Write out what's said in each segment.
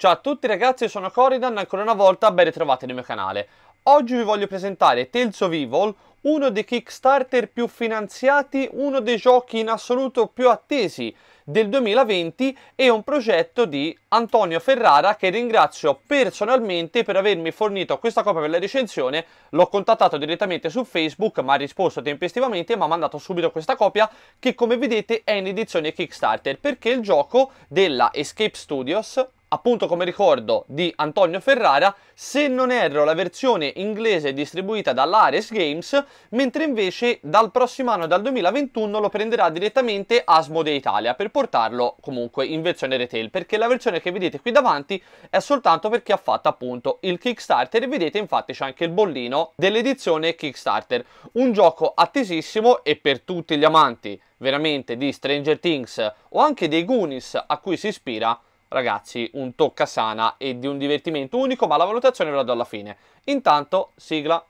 Ciao a tutti ragazzi, io sono Coridan, ancora una volta ben ritrovati nel mio canale. Oggi vi voglio presentare Tales of Evil, uno dei Kickstarter più finanziati, uno dei giochi in assoluto più attesi del 2020 e un progetto di Antonio Ferrara che ringrazio personalmente per avermi fornito questa copia per la recensione. L'ho contattato direttamente su Facebook, mi ha risposto tempestivamente e mi ha mandato subito questa copia che come vedete è in edizione Kickstarter perché il gioco della Escape Studios appunto come ricordo di Antonio Ferrara, se non erro la versione inglese distribuita dall'Ares Games, mentre invece dal prossimo anno, dal 2021, lo prenderà direttamente Asmode Italia per portarlo comunque in versione retail, perché la versione che vedete qui davanti è soltanto per chi ha fatto appunto il Kickstarter e vedete infatti c'è anche il bollino dell'edizione Kickstarter, un gioco attesissimo e per tutti gli amanti veramente di Stranger Things o anche dei Goonies a cui si ispira ragazzi, un tocca sana e di un divertimento unico, ma la valutazione ve la do alla fine. Intanto, sigla.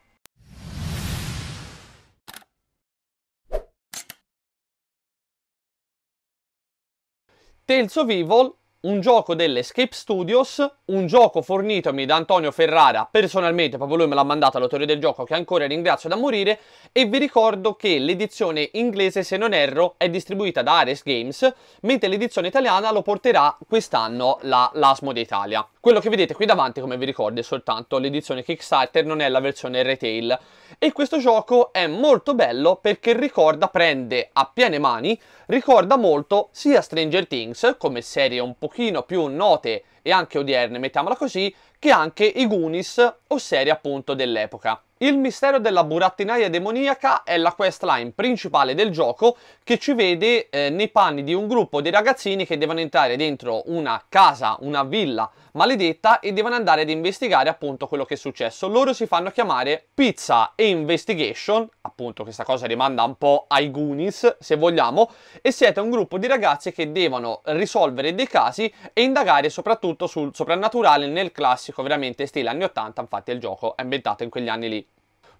Tales of Evil un gioco dell'Escape Studios, un gioco fornitomi da Antonio Ferrara, personalmente proprio lui me l'ha mandato all'autore del gioco che ancora ringrazio da morire e vi ricordo che l'edizione inglese se non erro è distribuita da Ares Games, mentre l'edizione italiana lo porterà quest'anno la Lasmo d'Italia. Quello che vedete qui davanti come vi ricordo è soltanto l'edizione Kickstarter, non è la versione retail e questo gioco è molto bello perché ricorda prende a piene mani ricorda molto sia Stranger Things, come serie un pochino più note e anche odierne, mettiamola così, che anche i Goonies o serie appunto dell'epoca. Il mistero della burattinaia demoniaca è la questline principale del gioco che ci vede eh, nei panni di un gruppo di ragazzini che devono entrare dentro una casa, una villa maledetta e devono andare ad investigare appunto quello che è successo. Loro si fanno chiamare Pizza e Investigation, appunto questa cosa rimanda un po' ai Goonies se vogliamo, e siete un gruppo di ragazzi che devono risolvere dei casi e indagare soprattutto sul soprannaturale nel classico veramente stile anni 80, infatti il gioco è ambientato in quegli anni lì.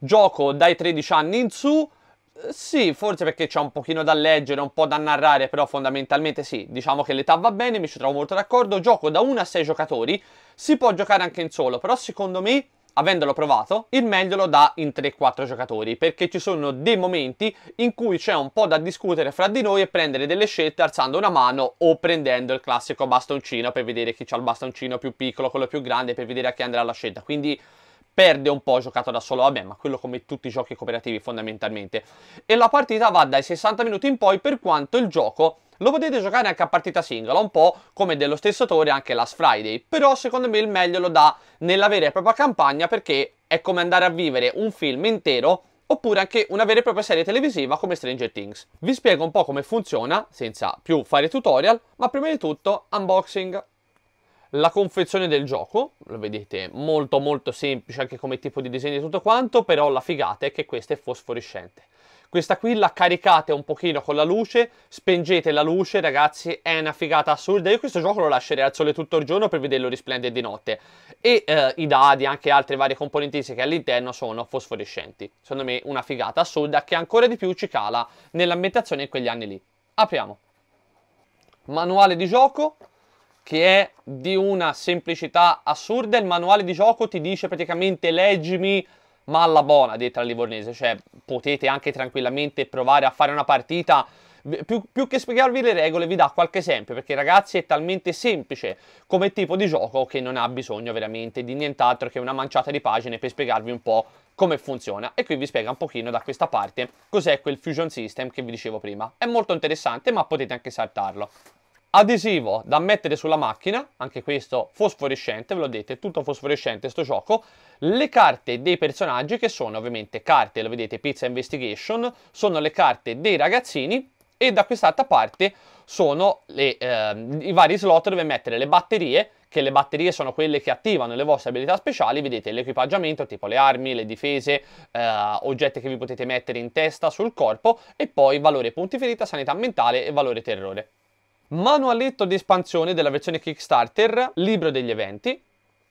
Gioco dai 13 anni in su, eh, sì, forse perché c'è un pochino da leggere, un po' da narrare, però fondamentalmente sì, diciamo che l'età va bene, mi ci trovo molto d'accordo, gioco da 1 a 6 giocatori, si può giocare anche in solo, però secondo me, avendolo provato, il meglio lo dà in 3-4 giocatori, perché ci sono dei momenti in cui c'è un po' da discutere fra di noi e prendere delle scelte alzando una mano o prendendo il classico bastoncino per vedere chi ha il bastoncino più piccolo, quello più grande, per vedere a chi andrà la scelta, quindi perde un po' giocato da solo, vabbè, ma quello come tutti i giochi cooperativi fondamentalmente. E la partita va dai 60 minuti in poi per quanto il gioco lo potete giocare anche a partita singola, un po' come dello stesso autore anche Last Friday, però secondo me il meglio lo dà nella vera e propria campagna perché è come andare a vivere un film intero oppure anche una vera e propria serie televisiva come Stranger Things. Vi spiego un po' come funziona, senza più fare tutorial, ma prima di tutto unboxing la confezione del gioco, lo vedete molto molto semplice anche come tipo di disegno e tutto quanto, però la figata è che questa è fosforescente. Questa qui la caricate un pochino con la luce, spengete la luce, ragazzi, è una figata assurda. Io questo gioco lo lascerei al sole tutto il giorno per vederlo risplendere di notte. E eh, i dadi, anche altre varie componenti che all'interno sono fosforescenti. Secondo me una figata assurda che ancora di più ci cala nell'ambientazione in quegli anni lì. Apriamo. Manuale di gioco, che è di una semplicità assurda. Il manuale di gioco ti dice praticamente leggimi ma alla buona, detta la Livornese. Cioè potete anche tranquillamente provare a fare una partita più, più, che spiegarvi le regole vi dà qualche esempio perché ragazzi è talmente semplice come tipo di gioco che non ha bisogno veramente di nient'altro che una manciata di pagine per spiegarvi un po' come funziona e qui vi spiega un pochino da questa parte cos'è quel fusion system che vi dicevo prima è molto interessante ma potete anche saltarlo adesivo da mettere sulla macchina, anche questo fosforescente, ve l'ho detto, è tutto fosforescente sto gioco, le carte dei personaggi che sono ovviamente carte, lo vedete, Pizza Investigation, sono le carte dei ragazzini e da quest'altra parte sono le, eh, i vari slot dove mettere le batterie, che le batterie sono quelle che attivano le vostre abilità speciali, vedete l'equipaggiamento, tipo le armi, le difese, eh, oggetti che vi potete mettere in testa, sul corpo, e poi valore punti ferita, sanità mentale e valore terrore manualetto di espansione della versione Kickstarter, libro degli eventi,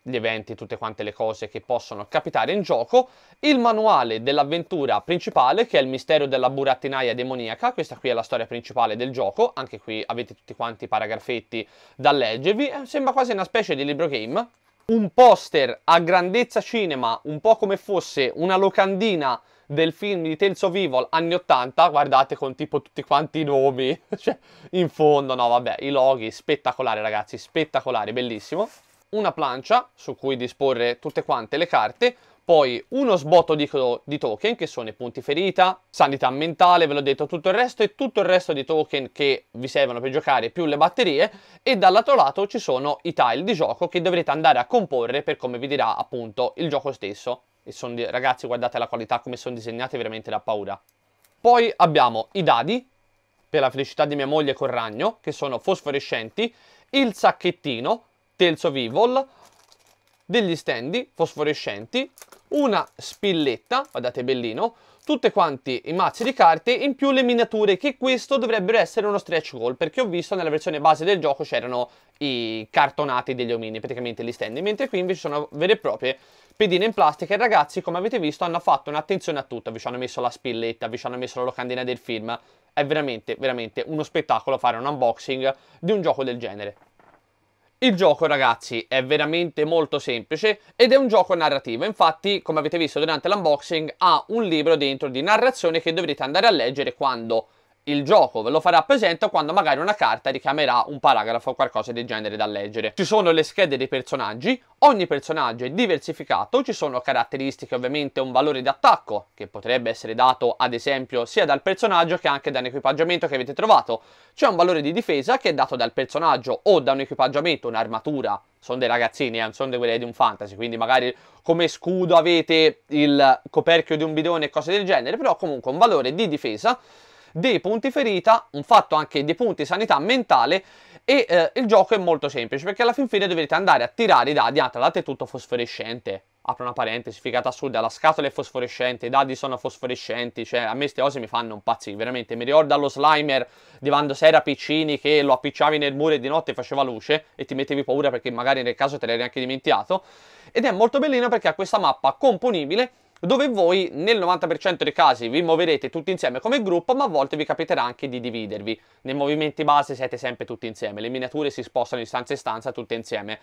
gli eventi, tutte quante le cose che possono capitare in gioco, il manuale dell'avventura principale che è il mistero della burattinaia demoniaca, questa qui è la storia principale del gioco, anche qui avete tutti quanti i paragrafetti da leggervi, eh, sembra quasi una specie di libro game, un poster a grandezza cinema, un po' come fosse una locandina del film di Tales of Evil anni 80, guardate con tipo tutti quanti i nomi, cioè in fondo, no vabbè, i loghi, spettacolare ragazzi, spettacolare, bellissimo. Una plancia su cui disporre tutte quante le carte, poi uno sbotto di, di, token che sono i punti ferita, sanità mentale, ve l'ho detto tutto il resto e tutto il resto di token che vi servono per giocare più le batterie e dall'altro lato ci sono i tile di gioco che dovrete andare a comporre per come vi dirà appunto il gioco stesso e sono di... ragazzi guardate la qualità come sono disegnate veramente da paura poi abbiamo i dadi per la felicità di mia moglie col ragno che sono fosforescenti il sacchettino Telso Vivol degli stendi fosforescenti una spilletta guardate bellino tutte quanti i mazzi di carte, in più le miniature, che questo dovrebbero essere uno stretch goal, perché ho visto nella versione base del gioco c'erano i cartonati degli omini, praticamente gli stand, mentre qui invece sono vere e proprie pedine in plastica e ragazzi, come avete visto, hanno fatto un'attenzione a tutto, vi ci hanno messo la spilletta, vi ci hanno messo la locandina del film, è veramente, veramente uno spettacolo fare un unboxing di un gioco del genere. Il gioco ragazzi è veramente molto semplice ed è un gioco narrativo, infatti come avete visto durante l'unboxing ha un libro dentro di narrazione che dovrete andare a leggere quando il gioco ve lo farà presente quando magari una carta richiamerà un paragrafo o qualcosa del genere da leggere. Ci sono le schede dei personaggi, ogni personaggio è diversificato, ci sono caratteristiche ovviamente un valore di attacco che potrebbe essere dato ad esempio sia dal personaggio che anche da un equipaggiamento che avete trovato, c'è un valore di difesa che è dato dal personaggio o da un equipaggiamento, un'armatura sono dei ragazzini, non eh, sono dei guerrieri di un fantasy, quindi magari come scudo avete il coperchio di un bidone e cose del genere, però comunque un valore di difesa dei punti ferita, un fatto anche dei punti sanità mentale e eh, il gioco è molto semplice perché alla fin fine dovrete andare a tirare i dadi, ah, tra l'altro è tutto fosforescente, apro una parentesi, figata assurda, la scatola è fosforescente, i dadi sono fosforescenti, cioè a me queste cose mi fanno pazzi, veramente, mi ricorda lo slimer di quando sei era piccini che lo appicciavi nel muro e di notte faceva luce e ti mettevi paura perché magari nel caso te l'eri anche dimenticato, ed è molto bellino perché ha questa mappa componibile dove voi nel 90% dei casi vi muoverete tutti insieme come gruppo, ma a volte vi capiterà anche di dividervi. Nei movimenti base siete sempre tutti insieme, le miniature si spostano di stanza in stanza tutte insieme.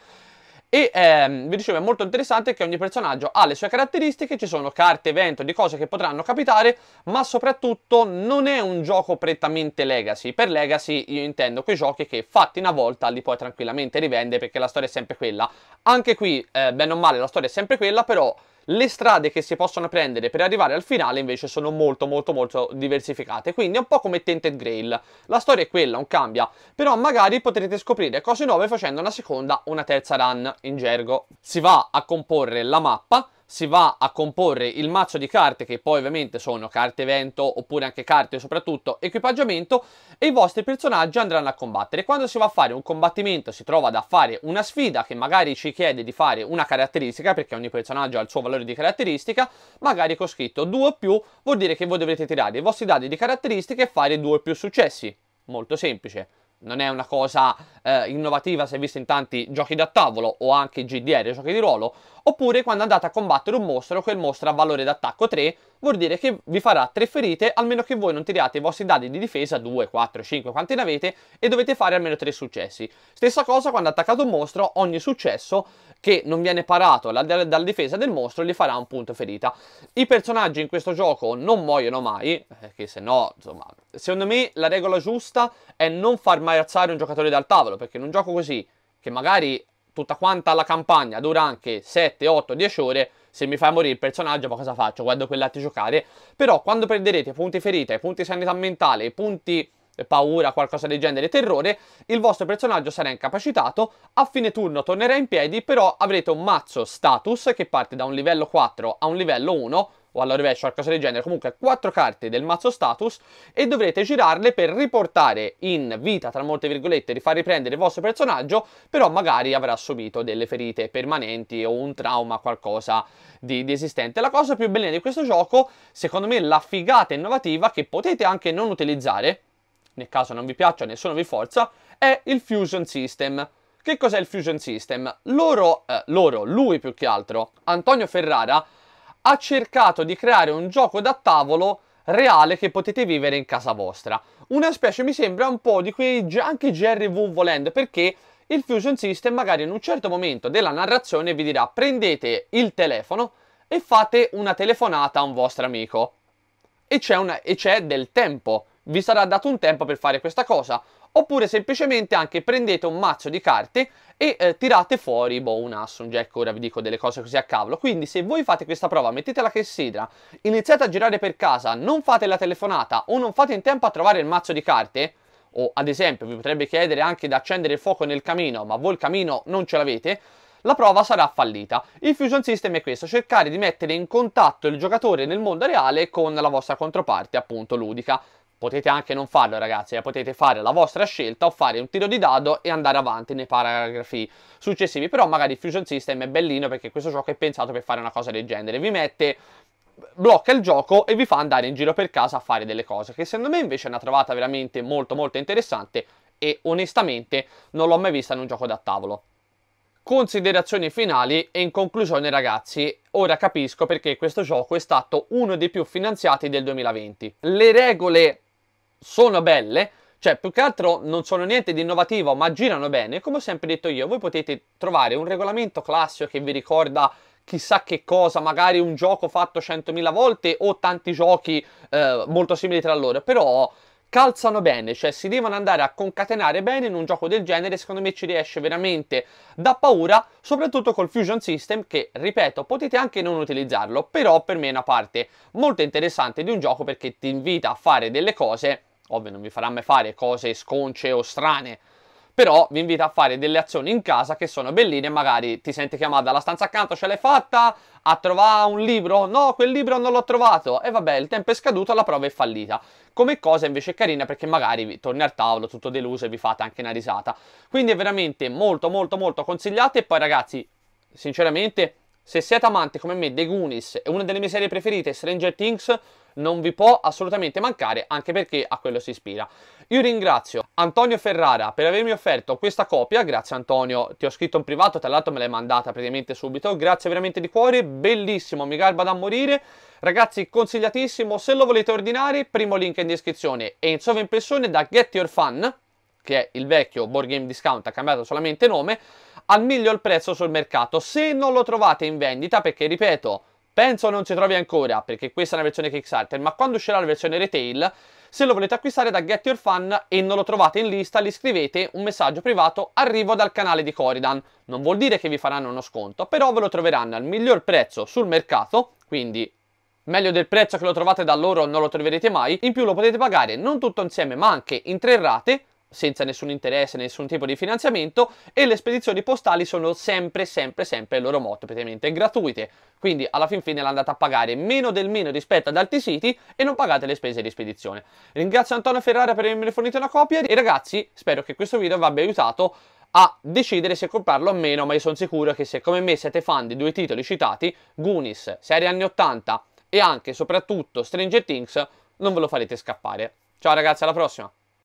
E ehm, vi dicevo è molto interessante che ogni personaggio ha le sue caratteristiche, ci sono carte, evento, di cose che potranno capitare, ma soprattutto non è un gioco prettamente legacy. Per legacy io intendo quei giochi che fatti una volta li puoi tranquillamente rivendere perché la storia è sempre quella. Anche qui, eh, bene o male, la storia è sempre quella, però le strade che si possono prendere per arrivare al finale invece sono molto molto molto diversificate, quindi è un po' come Tented Grail. La storia è quella, non cambia, però magari potrete scoprire cose nuove facendo una seconda una terza run in gergo. Si va a comporre la mappa si va a comporre il mazzo di carte che poi ovviamente sono carte evento oppure anche carte soprattutto equipaggiamento e i vostri personaggi andranno a combattere. Quando si va a fare un combattimento si trova da fare una sfida che magari ci chiede di fare una caratteristica perché ogni personaggio ha il suo valore di caratteristica, magari con scritto 2 o più vuol dire che voi dovrete tirare i vostri dadi di caratteristiche e fare 2 o più successi. Molto semplice non è una cosa eh, innovativa se vista in tanti giochi da tavolo o anche GDR, giochi di ruolo, oppure quando andate a combattere un mostro, quel mostro ha valore d'attacco 3, vuol dire che vi farà 3 ferite, almeno che voi non tiriate i vostri dadi di difesa 2, 4, 5, quanti ne avete, e dovete fare almeno 3 successi. Stessa cosa quando attaccate un mostro, ogni successo che non viene parato dalla, difesa del mostro gli farà un punto ferita. I personaggi in questo gioco non muoiono mai, perché eh, se no, insomma, secondo me la regola giusta è non far mai alzare un giocatore dal tavolo, perché in un gioco così, che magari tutta quanta la campagna dura anche 7, 8, 10 ore, se mi fa morire il personaggio, ma cosa faccio? Guardo quell'altro giocare. Però quando perderete punti ferita, punti sanità mentale, punti paura, qualcosa del genere, terrore, il vostro personaggio sarà incapacitato, a fine turno tornerà in piedi, però avrete un mazzo status che parte da un livello 4 a un livello 1, o alla rovescia, qualcosa del genere, comunque 4 carte del mazzo status e dovrete girarle per riportare in vita, tra molte virgolette, rifar riprendere il vostro personaggio, però magari avrà subito delle ferite permanenti o un trauma, qualcosa di, di esistente. La cosa più bella di questo gioco, secondo me, la figata innovativa che potete anche non utilizzare, nel caso non vi piaccia nessuno vi forza, è il Fusion System. Che cos'è il Fusion System? Loro, eh, loro, lui più che altro, Antonio Ferrara, ha cercato di creare un gioco da tavolo reale che potete vivere in casa vostra. Una specie mi sembra un po' di quei anche GRV volendo, perché il Fusion System magari in un certo momento della narrazione vi dirà prendete il telefono e fate una telefonata a un vostro amico. E c'è, una, e c'è del tempo vi sarà dato un tempo per fare questa cosa. Oppure semplicemente anche prendete un mazzo di carte e eh, tirate fuori boh, un asso, un jack, ora vi dico delle cose così a cavolo. Quindi se voi fate questa prova, mettete la chessidra, iniziate a girare per casa, non fate la telefonata o non fate in tempo a trovare il mazzo di carte, o ad esempio vi potrebbe chiedere anche di accendere il fuoco nel camino, ma voi il camino non ce l'avete, la prova sarà fallita. Il fusion system è questo, cercare di mettere in contatto il giocatore nel mondo reale con la vostra controparte appunto ludica. Potete anche non farlo ragazzi, eh, potete fare la vostra scelta o fare un tiro di dado e andare avanti nei paragrafi successivi. Però magari Fusion System è bellino perché questo gioco è pensato per fare una cosa del genere. Vi mette blocca il gioco e vi fa andare in giro per casa a fare delle cose, che secondo me invece è una trovata veramente molto molto interessante e onestamente non l'ho mai vista in un gioco da tavolo. Considerazioni finali e in conclusione ragazzi, ora capisco perché questo gioco è stato uno dei più finanziati del 2020. Le regole sono belle, cioè più che altro non sono niente di innovativo, ma girano bene. Come ho sempre detto io, voi potete trovare un regolamento classico che vi ricorda chissà che cosa, magari un gioco fatto 100.000 volte o tanti giochi eh, molto simili tra loro, però calzano bene, cioè si devono andare a concatenare bene in un gioco del genere, secondo me ci riesce veramente da paura, soprattutto col Fusion System che, ripeto, potete anche non utilizzarlo, però per me è una parte molto interessante di un gioco perché ti invita a fare delle cose, ovvio non vi farà mai fare cose sconce o strane, però vi invita a fare delle azioni in casa che sono belline, magari ti senti chiamata alla stanza accanto, ce l'hai fatta, a trovare un libro, no, quel libro non l'ho trovato, e vabbè, il tempo è scaduto, la prova è fallita. Come cosa invece è carina perché magari torni al tavolo tutto deluso e vi fate anche una risata. Quindi è veramente molto molto molto consigliato e poi ragazzi, sinceramente se siete amanti come me dei Goonies e una delle mie serie preferite, Stranger Things, non vi può assolutamente mancare, anche perché a quello si ispira. Io ringrazio Antonio Ferrara per avermi offerto questa copia, grazie Antonio, ti ho scritto in privato, tra l'altro me l'hai mandata praticamente subito, grazie veramente di cuore, bellissimo, mi garba da morire. Ragazzi, consigliatissimo, se lo volete ordinare, primo link in descrizione e in sovraimpressione da Get Your Fun, che è il vecchio board game discount, ha cambiato solamente nome, al miglior prezzo sul mercato. Se non lo trovate in vendita, perché ripeto, penso non si trovi ancora, perché questa è una versione Kickstarter, ma quando uscirà la versione retail, se lo volete acquistare da Get Your Fan e non lo trovate in lista, gli scrivete un messaggio privato arrivo dal canale di Coridan. Non vuol dire che vi faranno uno sconto, però ve lo troveranno al miglior prezzo sul mercato, quindi Meglio del prezzo che lo trovate da loro non lo troverete mai, in più lo potete pagare non tutto insieme ma anche in tre rate senza nessun interesse, nessun tipo di finanziamento e le spedizioni postali sono sempre, sempre, sempre il loro motto, praticamente gratuite. Quindi alla fin fine l'andate a pagare meno del meno rispetto ad altri siti e non pagate le spese di spedizione. Ringrazio Antonio Ferrara per avermi fornito una copia e ragazzi spero che questo video vi abbia aiutato a decidere se comprarlo o meno, ma io sono sicuro che se come me siete fan di due titoli citati, Goonies, serie anni 80 e anche e soprattutto Stranger Things, non ve lo farete scappare. Ciao ragazzi, alla prossima!